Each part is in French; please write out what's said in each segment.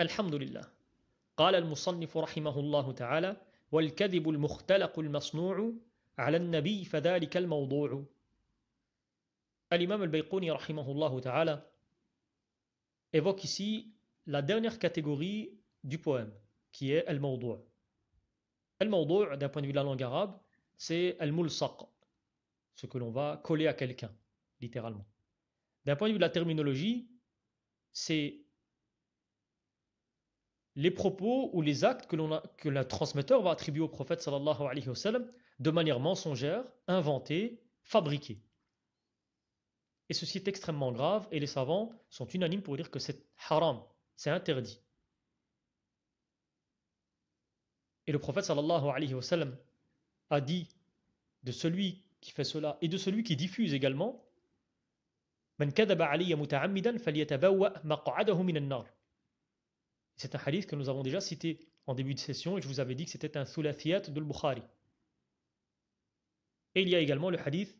الحمد لله قال المصنف رحمه الله تعالى والكذب المختلق المصنوع على النبي فذلك الموضوع الإمام al رحمه rahimahullah ta'ala évoque ici la dernière catégorie du poème qui est al-mawdu'. Al-mawdu' d'un point de vue de la langue arabe, c'est al-mulsaq, ce que l'on va coller à quelqu'un littéralement. D'un point de vue de la terminologie, c'est les propos ou les actes que, l'on le transmetteur va attribuer au prophète sallallahu alayhi wa de manière mensongère, inventée, fabriquée. Et ceci est extrêmement grave et les savants sont unanimes pour dire que c'est haram, c'est interdit. Et le prophète sallallahu alayhi wa a dit de celui qui fait cela et de celui qui diffuse également Man kadaba maq'adahu c'est un hadith que nous avons déjà cité en début de session et je vous avais dit que c'était un thulathiyat de bukhari Et il y a également le hadith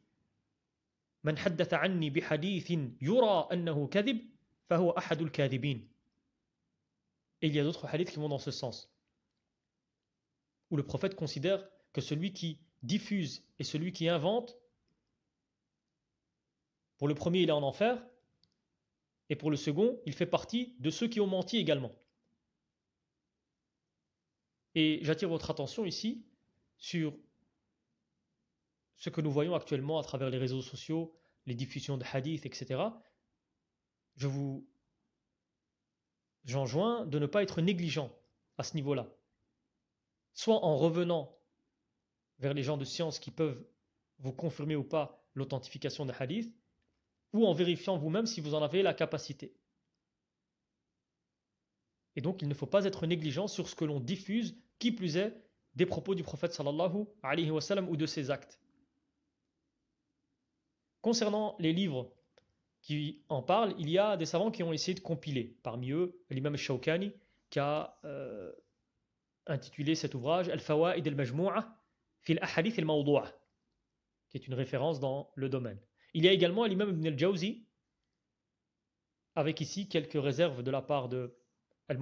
anni bi annahu ahadul Et il y a d'autres hadiths qui vont dans ce sens. Où le prophète considère que celui qui diffuse et celui qui invente, pour le premier il est en enfer, et pour le second il fait partie de ceux qui ont menti également. Et j'attire votre attention ici sur ce que nous voyons actuellement à travers les réseaux sociaux, les diffusions de hadiths, etc. Je vous j'enjoins de ne pas être négligent à ce niveau-là. Soit en revenant vers les gens de science qui peuvent vous confirmer ou pas l'authentification des hadiths, ou en vérifiant vous-même si vous en avez la capacité. Et donc, il ne faut pas être négligent sur ce que l'on diffuse, qui plus est, des propos du prophète sallallahu alayhi wa ou de ses actes. Concernant les livres qui en parlent, il y a des savants qui ont essayé de compiler. Parmi eux, l'imam Shawkani, qui a euh, intitulé cet ouvrage Al-Fawa'id al-Majmu'a fil Ahadith al-Mawdu'a, qui est une référence dans le domaine. Il y a également l'imam Ibn al-Jawzi, avec ici quelques réserves de la part de al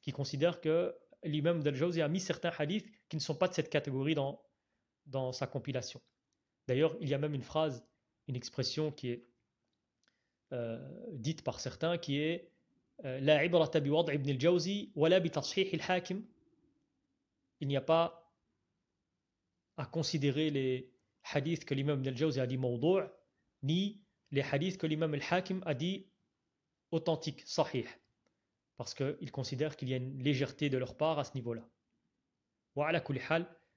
qui considère que l'imam d'Al-Jawzi a mis certains hadiths qui ne sont pas de cette catégorie dans, dans sa compilation. D'ailleurs, il y a même une phrase, une expression qui est euh, dite par certains qui est euh, Il n'y a pas à considérer les hadiths que l'imam dal jawzi a dit maudou' ni les hadiths que l'imam al-Hakim a dit authentiques, sahih parce qu'ils considèrent qu'il y a une légèreté de leur part à ce niveau-là.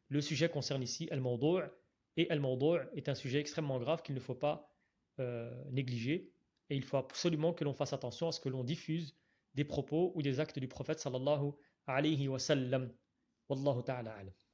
Le sujet concerne ici al et al est un sujet extrêmement grave qu'il ne faut pas euh, négliger, et il faut absolument que l'on fasse attention à ce que l'on diffuse des propos ou des actes du prophète sallallahu alayhi wa sallam. Wallahu ta'ala alam.